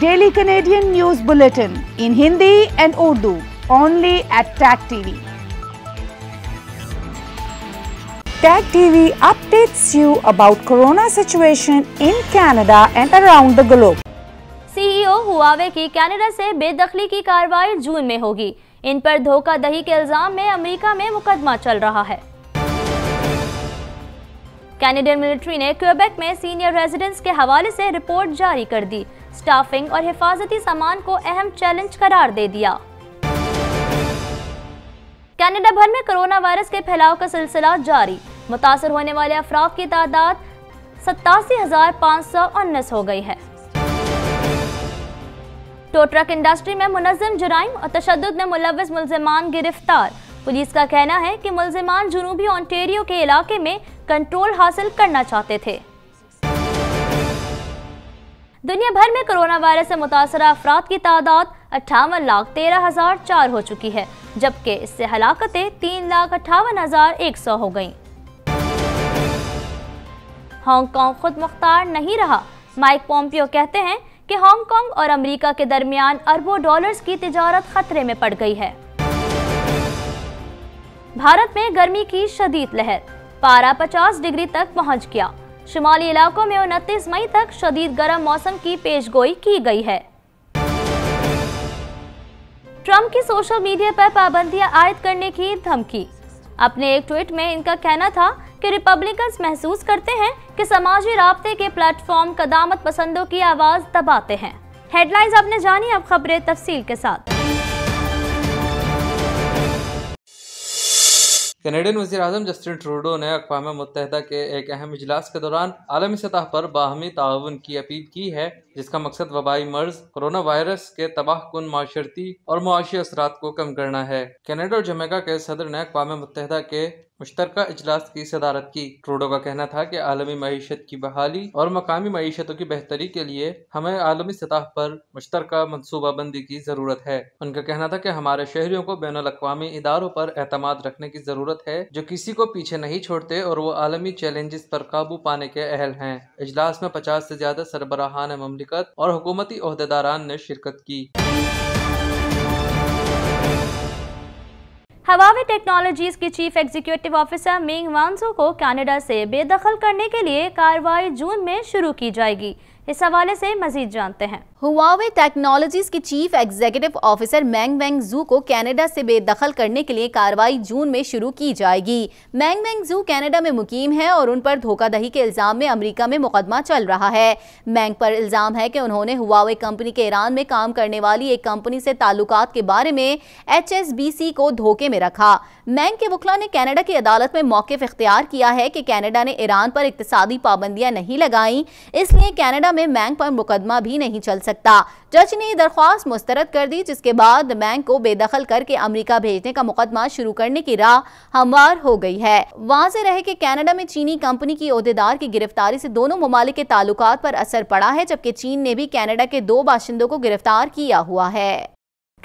Daily Canadian news bulletin in Hindi and Urdu only at Tag TV Tag TV updates you about corona situation in Canada and around the globe CEO Huawei की Canada से बेदखली की कार्रवाई जून में होगी इन पर धोखा दही के इल्जाम में अमेरिका में मुकदमा चल रहा है कैनेडियन मिलिट्री ने क्यूबेक में सीनियर रेजिडेंट्स के हवाले से रिपोर्ट जारी कर दी स्टाफिंग और हिफाजती सामान को अहम चैलेंज करार दे दिया कनाडा भर में कोरोना वायरस के फैलाव का सिलसिला जारी मुतासर होने वाले अफराद की तादाद सतासी हजार पाँच सौ उन्नीस हो गई है टो ट्रक इंडस्ट्री में मुनजम जुराइम और तशद में मुलविस मुलजमान गिरफ्तार पुलिस का कहना है कि मुलजमान जुनूबी ऑन्टेरियो के इलाके में कंट्रोल हासिल करना चाहते थे दुनिया भर में कोरोना वायरस से मुतासर अफराद की तादाद अट्ठावन लाख तेरह हजार चार हो चुकी है जबकि इससे हलाकतें तीन लाख अट्ठावन हजार एक सौ हो गयी हांगकांग खुद मुख्तार नहीं रहा माइक पोम्पियो कहते हैं कि हांगकांग और अमेरिका के दरमियान अरबों डॉलर्स की तजारत खतरे में पड़ गई है भारत में गर्मी की शदीद लहर पारा पचास डिग्री तक पहुँच गया शुमाली इलाकों में उनतीस मई तक शदीद गर्म मौसम की पेशगोई की गई है ट्रंप की सोशल मीडिया पर पाबंदियां आयद करने की धमकी अपने एक ट्वीट में इनका कहना था कि रिपब्लिकन्स महसूस करते हैं कि समाजी रबते के प्लेटफॉर्म कदामत पसंदों की आवाज़ दबाते हैं हेडलाइंस आपने जानी अब खबरें तफसील के साथ कनेडियन वजी अजम जस्टिन ट्रूडो ने अकवा मुतहदा के एक अहम इजलास के दौरान आलमी सतह पर बाहमी ताउन की अपील की है जिसका मकसद वबाई मर्ज कोरोना वायरस के तबाह कन माशरती और मुआशी असरात को कम करना है कैनेडा और जमेका के सदर ने अकवा मुतहदा के मुश्तर इजलास की सदारत की ट्रूडो का कहना था कि आलमी मीशत की बहाली और मकामी मीशतों की बेहतरी के लिए हमें आलमी सतह पर मुश्तर मनसूबाबंदी की ज़रूरत है उनका कहना था कि हमारे शहरियों को बैन अवी इदारों पर अहतम रखने की ज़रूरत है जो किसी को पीछे नहीं छोड़ते और वो आलमी चैलेंजेस पर काबू पाने के अहल हैं इजलास में पचास से ज़्यादा सरबराहान ममलिक शिरकत और हुकूमती अहदेदारान ने शिरकत की हवावे टेक्नोलॉजीज की chief executive officer Meng Wanzhou को कनाडा से बेदखल करने के लिए कार्रवाई जून में शुरू की जाएगी इस हवाले से मजीद जानते हैं हुआवे टेक्नोलॉजीज के chief executive officer Meng Meng Zhou को कनाडा से बेदखल करने के लिए कार्रवाई जून में शुरू की जाएगी मैंग मैंग जू कनाडा में मुकीम है और उन पर धोखाधड़ी के इल्ज़ाम में अमेरिका में मुकदमा चल रहा है मैंग पर इल्ज़ाम है कि उन्होंने हुआवे कंपनी के ईरान में काम करने वाली एक कंपनी से ताल्लुक के बारे में एच को धोखे में रखा मैंग के वकला ने कैनेडा की अदालत में मौकफ इख्तियार किया है कि कैनेडा ने ईरान पर इकतदी पाबंदियाँ नहीं लगाई इसलिए कैनेडा में मैंग पर मुकदमा भी नहीं चल सकता जज ने दरख्वास्त मुस्तरद कर दी जिसके बाद बैंक को बेदखल करके अमरीका भेजने का मुकदमा शुरू करने की राह हमवार हो गई है वहाँ से रहे कि कनाडा में चीनी कंपनी की अहदेदार की गिरफ्तारी से दोनों ममालिक के ताल्लुक पर असर पड़ा है जबकि चीन ने भी कैनेडा के दो बाशिंदों को गिरफ्तार किया हुआ है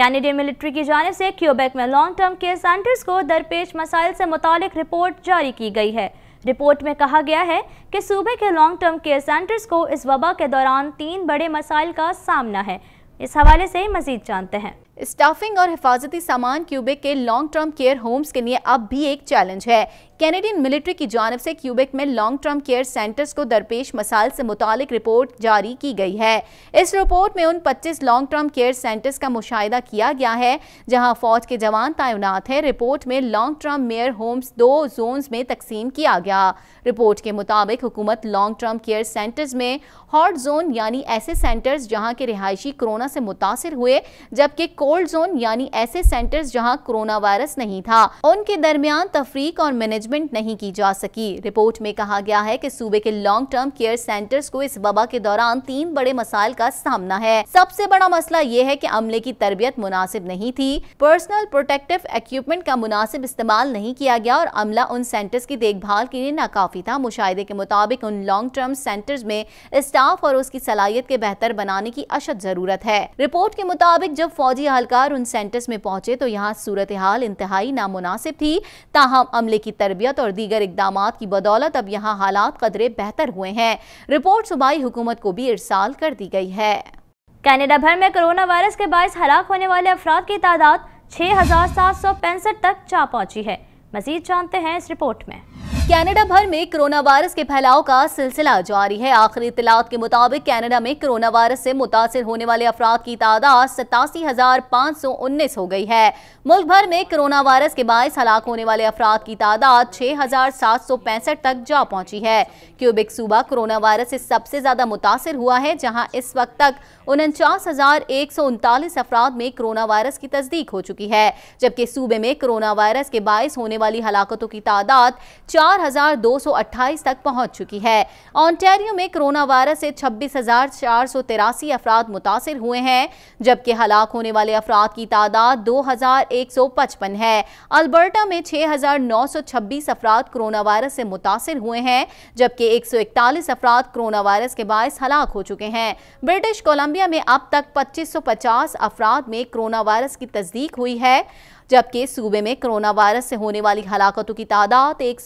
कैनेडियन मिलिट्री की जानब से क्यूबेक में लॉन्ग टर्म केयर सेंटर्स को दरपेश मसाइल से मुतालिक रिपोर्ट जारी की गई है रिपोर्ट में कहा गया है कि सूबे के लॉन्ग टर्म केयर सेंटर्स को इस वबा के दौरान तीन बड़े मसाइल का सामना है इस हवाले से मजीद जानते हैं स्टाफिंग और हिफाजती सामान क्यूबेक के लॉन्ग टर्म केयर होम्स के लिए अब भी एक चैलेंज है कैनेडियन मिलिट्री की जानब से क्यूबेक में लॉन्ग टर्म केयर सेंटर्स को दरपेश मसाइल से मुतालिक रिपोर्ट जारी की गई है इस रिपोर्ट में उन 25 लॉन्ग टर्म केयर सेंटर्स का मुशाहिदा किया गया है जहां फौज के जवान तैनात हैं रिपोर्ट में लॉन्ग टर्म मेयर होम्स दो जोन्स में तकसीम किया गया रिपोर्ट के मुताबिक हुकूमत लॉन्ग टर्म केयर सेंटर्स में हॉट जोन यानी ऐसे सेंटर्स जहाँ के रिहायशी कोरोना से मुतासर हुए जबकि कोल्ड जोन यानी ऐसे सेंटर्स जहां कोरोना वायरस नहीं था उनके दरमियान तफरीक और मैनेजमेंट नहीं की जा सकी रिपोर्ट में कहा गया है कि सूबे के लॉन्ग टर्म केयर सेंटर्स को इस वबा के दौरान तीन बड़े मसाइल का सामना है सबसे बड़ा मसला ये है की अमले की तरबियत मुनासिब नहीं थी पर्सनल प्रोटेक्टिव इक्विपमेंट का मुनासिब इस्तेमाल नहीं किया गया और अमला उन सेंटर्स की देखभाल के लिए नाकाफी था मुशाहे के मुताबिक उन लॉन्ग टर्म सेंटर्स में स्टाफ और उसकी सलाहियत के बेहतर बनाने की अशद जरूरत है रिपोर्ट के मुताबिक जब फौजी अहलकार उन सेंटर्स में पहुंचे तो यहाँ सूरत हाल इंतहाई नामनासिब थी ताहम अमले की तरबियत और दीगर इकदाम की बदौलत अब यहाँ हालात कदरे बेहतर हुए हैं रिपोर्ट सूबाई हुकूमत को भी इरसाल कर दी गई है कैनेडा भर में कोरोना वायरस के बायस हलाक होने वाले अफराद की तादाद छः तक चा पहुँची है मजीद जानते हैं इस रिपोर्ट में कनाडा भर में कोरोना वायरस के फैलाव का सिलसिला जारी है आखिरी इतलात के मुताबिक कनाडा में कोरोना वायरस से मुतासर होने वाले अफराद की तादाद सतासी हजार पाँच सौ उन्नीस हो गई है मुल्क भर में कोरोना वायरस के बायस हलाक होने वाले अफराद की तादाद छह हजार सात सौ पैंसठ तक जा पहुंची है क्यूबिक सूबा कोरोना वायरस से सबसे ज्यादा मुतासर हुआ है जहाँ इस वक्त तक उनचास हजार एक सौ उनतालीस अफराद में कोरोना वायरस की तस्दीक हो चुकी है जबकि सूबे में कोरोना वायरस के बायस होने वाली हलाकतों की तादाद चार 4228 तक पहुंच चुकी है ऑन्टेरियो में कोरोना वायरस से छब्बीस अफराद मुतासर हुए हैं जबकि हलाक होने वाले अफराद की तादाद 2155 है अल्बर्टा में 6926 अफराद कोरोना वायरस से मुतासर हुए हैं जबकि 141 अफराद कोरोना वायरस के बायस हलाक हो चुके हैं ब्रिटिश कोलंबिया में अब तक 2550 अफराद में कोरोना वायरस की तस्दीक हुई है जबकि सूबे में कोरोना वायरस से होने वाली हलाकतों की तादाद एक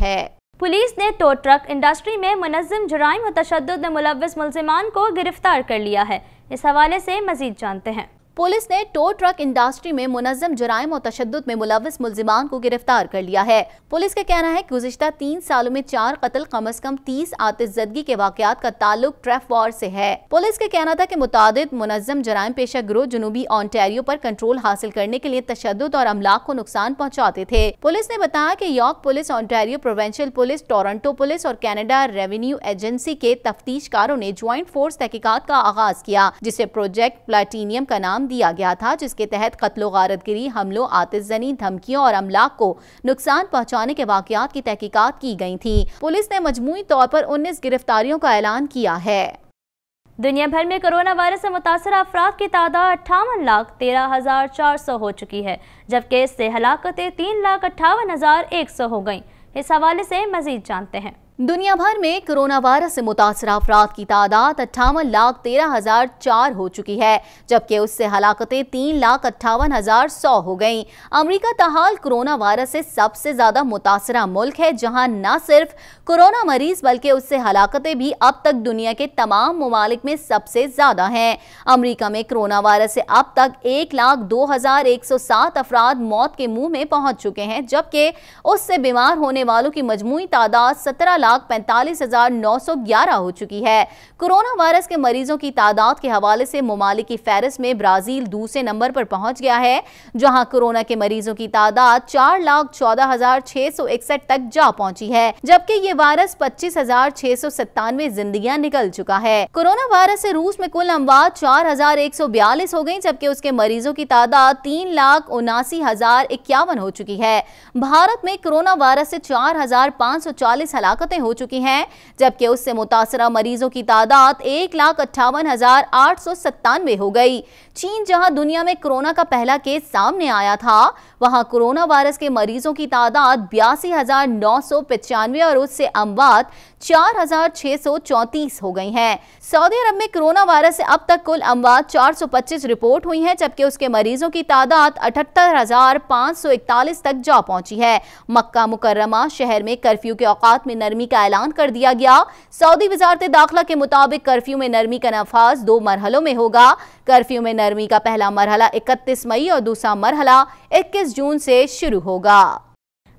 है पुलिस ने टो ट्रक इंडस्ट्री में मुनजम जुराइम और तशद में मुलविस मुलजमान को गिरफ्तार कर लिया है इस हवाले से मजीद जानते हैं पुलिस ने टो ट्रक इंडस्ट्री में मुनजम जराइम और तशद में मुलविस मुलजिमान को गिरफ्तार कर लिया है पुलिस का कहना है की गुजशत तीन सालों में चार कत्ल कम अज कम तीस आतजदगी के वाकत का ताल्लुक ट्रैफ वॉर से है पुलिस का कहना था की मुताद मुनजम जराइम पेशा ग्रोह जनूबी ऑनटेरियो पर कंट्रोल हासिल करने के लिए तशद और अमलाक को नुकसान पहुँचाते थे पुलिस ने बताया की York police Ontario provincial police Toronto police और कैनेडा रेवेन्यू एजेंसी के तफ्तीशकारों ने ज्वाइंट फोर्स तहकीकत का आगाज किया जिसे प्रोजेक्ट प्लाटीनियम का नाम दिया गया था जिसके तहत कत्लो गारतगिरी हमलों आतिशजनी धमकियों और अमलाक को नुकसान पहुँचाने के वाकत की तहकीकत की गई थी पुलिस ने मजमू तौर पर उन्नीस गिरफ्तारियों का ऐलान किया है दुनिया भर में कोरोना वायरस से मुतासर अफराद की तादाद अट्ठावन लाख तेरह हज़ार चार सौ हो चुकी है जबकि इससे हलाकतें तीन लाख अट्ठावन हज़ार एक सौ हो गई इस हवाले से मजीद जानते हैं दुनिया भर में कोरोना वायरस से मुतासर अफराद की तादाद अट्ठावन लाख तेरह हजार चार हो चुकी है जबकि उससे हलाकतें तीन लाख अट्ठावन हजार सौ हो गई अमरीका तहाल कोरोना वायरस से सबसे ज्यादा मुतासर मुल्क है जहां न सिर्फ कोरोना मरीज बल्कि उससे हलाकतें भी अब तक दुनिया के तमाम ममालिक में सबसे ज्यादा हैं अमरीका में कोरोना वायरस से अब तक एक लाख दो हजार एक सौ सात अफराद मौत के मुंह में पहुंच चुके हैं जबकि उससे बीमार होने वालों की मजमू तादाद सत्रह लाख पैंतालीस हजार नौ सौ ग्यारह हो चुकी है कोरोना वायरस के मरीजों की तादाद के हवाले से ममालिक की फहरिस्त में ब्राजील दूसरे नंबर पर पहुंच गया है जहां कोरोना के मरीजों की तादाद चार लाख चौदह हजार छह सौ इकसठ तक जा पहुंची है जबकि ये वायरस पच्चीस हजार छह सौ सत्तानवे जिंदगी निकल चुका है कोरोना वायरस से रूस में कुल अमवात चार हजार एक सौ बयालीस हो गयी जबकि उसके मरीजों की तादाद तीन लाख उनासी हजार इक्यावन हो चुकी है भारत में कोरोना वायरस से चार हजार पाँच सौ चालीस हलाकतें मौतें हो चुकी हैं जबकि उससे मुतासरा मरीजों की तादाद एक लाख अट्ठावन हजार आठ सौ सत्तानवे हो गई चीन जहां दुनिया में कोरोना का पहला केस सामने आया था वहां कोरोना वायरस के मरीजों की तादाद बयासी और उससे अमवात चार हो गई हैं। सऊदी अरब में कोरोना वायरस से अब तक कुल अमवात 425 रिपोर्ट हुई हैं, जबकि उसके मरीजों की तादाद अठहत्तर तक जा पहुंची है मक्का मुकर्रमा शहर में कर्फ्यू के औकात में नरमी का ऐलान कर दिया गया सऊदी वजारत दाखिला के मुताबिक कर्फ्यू में नरमी का नफाज दो मरहलों में होगा कर्फ्यू में नरमी का पहला मरहला 31 मई और दूसरा मरहला 21 जून से शुरू होगा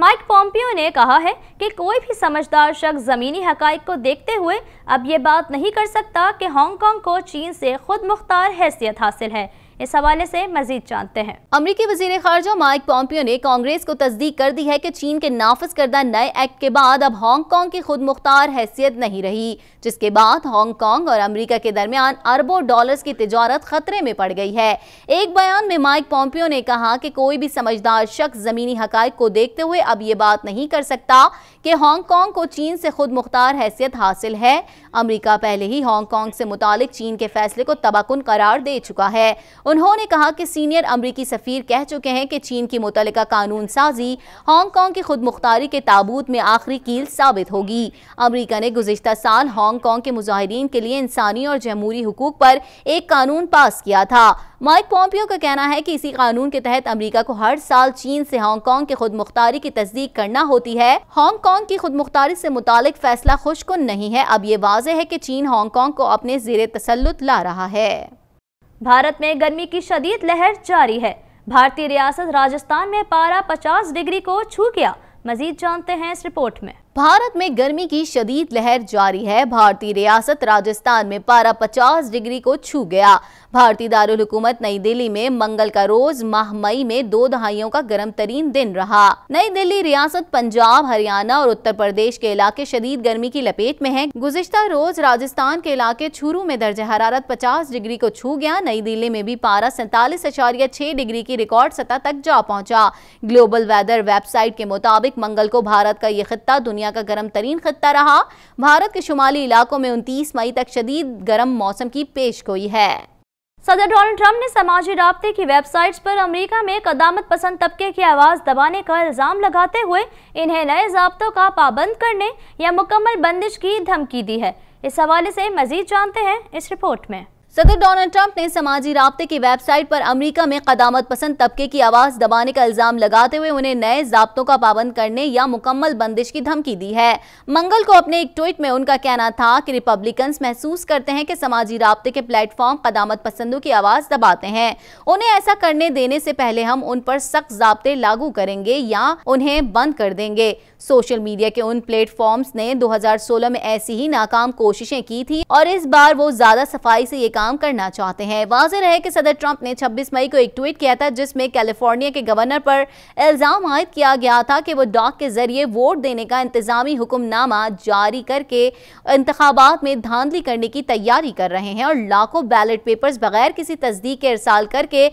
माइक पॉम्पियो ने कहा है कि कोई भी समझदार शख्स ज़मीनी हकाइक को देखते हुए अब ये बात नहीं कर सकता कि हांगकांग को चीन से खुद मुख्तार हैसियत हासिल है इस हवाले से मजीद जानते हैं अमरीकी वजीर खारजा माइक पॉम्पियो ने कांग्रेस को तस्दीक कर दी है की चीन के नाफज करदा नए एक्ट के बाद अब हांगकॉन्ग की खुद मुख्तार हैसियत नहीं रही जिसके बाद हांगकॉन्ग और अमरीका के दरमियान अरबों डॉलर की तजारत खतरे में पड़ गई है एक बयान में माइक पॉम्पियो ने कहा की कोई भी समझदार शख्स जमीनी हक को देखते हुए अब ये बात नहीं कर सकता कि हांगकांग को चीन से खुद मुख्तार हैसियत हासिल है अमरीका पहले ही हांगकांग से मुतालिक चीन के फैसले को तबाकुन करार दे चुका है उन्होंने कहा कि सीनियर अमरीकी सफ़ीर कह चुके हैं कि चीन की मुतल कानून साजी हांगकांग की खुद मुख्तारी के ताबूत में आखिरी कील साबित होगी अमरीका ने गुजशत साल हांगकांग के मुजाहरीन के लिए इंसानी और जमहूरी हकूक पर एक कानून पास किया था माइक पोम्पियो का कहना है कि इसी कानून के तहत अमरीका को हर साल चीन से हांगकांग के खुद मुख्तारी की तस्दीक करना होती है हांगकांग हांगकांग की खुद मुख्तारी से मुतालिक फैसला खुशकुन नहीं है अब ये वाजह है कि चीन हांगकांग को अपने जेर तसलुत ला रहा है भारत में गर्मी की शदीद लहर जारी है भारतीय रियासत राजस्थान में पारा 50 डिग्री को छू गया मजीद जानते हैं इस रिपोर्ट में भारत में गर्मी की शदीद लहर जारी है भारतीय रियासत राजस्थान में पारा 50 डिग्री को छू गया भारतीय दारकूमत नई दिल्ली में मंगल का रोज माह मई में दो दहाइयों का गर्म तरीन दिन रहा नई दिल्ली रियासत पंजाब हरियाणा और उत्तर प्रदेश के इलाके शदीद गर्मी की लपेट में है गुजशत रोज राजस्थान के इलाके छुरू में दर्ज हरारत पचास डिग्री को छू गया नई दिल्ली में भी पारा सैतालीस डिग्री की रिकॉर्ड सतह तक जा पहुँचा ग्लोबल वेदर वेबसाइट के मुताबिक मंगल को भारत का ये खत्ता दुनिया दुनिया का गर्म तरीन खत्ता रहा भारत के शुमाली इलाकों में उनतीस मई तक शदीद गर्म मौसम की पेश गोई है सदर डोनाल्ड ट्रंप ने समाजी रबते की वेबसाइट्स पर अमेरिका में कदामत पसंद तबके की आवाज़ दबाने का इल्ज़ाम लगाते हुए इन्हें नए जबतों का पाबंद करने या मुकम्मल बंदिश की धमकी दी है इस हवाले से मजीद जानते हैं इस रिपोर्ट में सदर डोनाल्ड ट्रंप ने समाजी रबते की वेबसाइट पर अमेरिका में कदामत पसंद तबके की आवाज़ दबाने का इल्ज़ाम लगाते हुए उन्हें नए जबतों का पाबंद करने या मुकम्मल बंदिश की धमकी दी है मंगल को अपने एक ट्वीट में उनका कहना था कि रिपब्लिकन्स महसूस करते हैं कि समाजी रबते के प्लेटफॉर्म कदामत पसंदों की आवाज़ दबाते हैं उन्हें ऐसा करने देने से पहले हम उन पर सख्त जबते लागू करेंगे या उन्हें बंद कर देंगे सोशल मीडिया के उन प्लेटफॉर्म्स ने दो में ऐसी ही नाकाम कोशिशें की थी और इस बार वो ज़्यादा सफाई से ये काम काम करना चाहते हैं वाजह रहे कि सदर ट्रंप ने 26 मई को एक ट्वीट किया था जिसमें कैलिफोर्निया के गवर्नर पर इल्ज़ाम आयद किया गया था कि वो डॉक के जरिए वोट देने का इंतजामी हुक्मनामा जारी करके इंतबात में धांधली करने की तैयारी कर रहे हैं और लाखों बैलेट पेपर्स बगैर किसी तस्दीक के इरसाल करके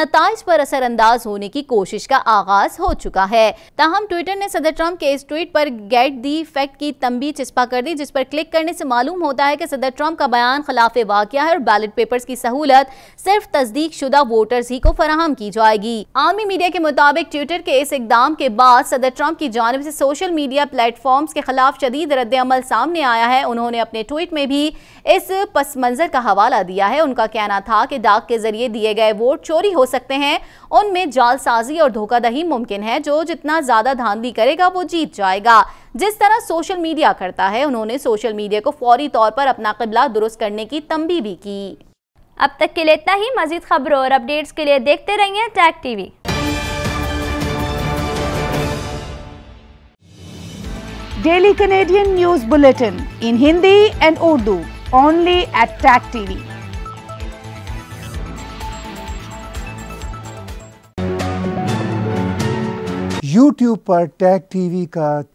नतज पर असरअंदाज होने की कोशिश का आगाज हो चुका है ताहम ट्विटर ने सदर ट्रंप के इस ट्वीट पर गेट दी फैक्ट की तंबी चिस्पा कर दी जिस पर क्लिक करने से मालूम होता है कि सदर ट्रंप का बयान खिलाफ वाक्य है और बैलेट बैलेट पेपर्स की सहूलत सिर्फ तस्दीक शुदा वोटर्स ही को फराहम की जाएगी आर्मी मीडिया के मुताबिक ट्विटर के इस इकदाम के बाद सदर ट्रंप की जानब ऐसी सोशल मीडिया प्लेटफॉर्म के खिलाफ शदीद अमल सामने आया है उन्होंने अपने ट्वीट में भी इस पस मंजर का हवाला दिया है उनका कहना था की डाक के जरिए दिए गए वोट चोरी हो सकते हैं उनमें जालसाजी और धोखाधही मुमकिन है जो जितना ज्यादा धांधली करेगा वो जीत जाएगा जिस तरह सोशल मीडिया करता है उन्होंने सोशल मीडिया को फौरी तौर पर अपना कबला दुरुस्त करने की तंबी भी की अब तक के लिए इतना ही मजीद खबरों और अपडेट्स के लिए देखते रहिए Tag TV daily Canadian news bulletin in Hindi and Urdu only at Tag TV YouTube पर टैग टीवी का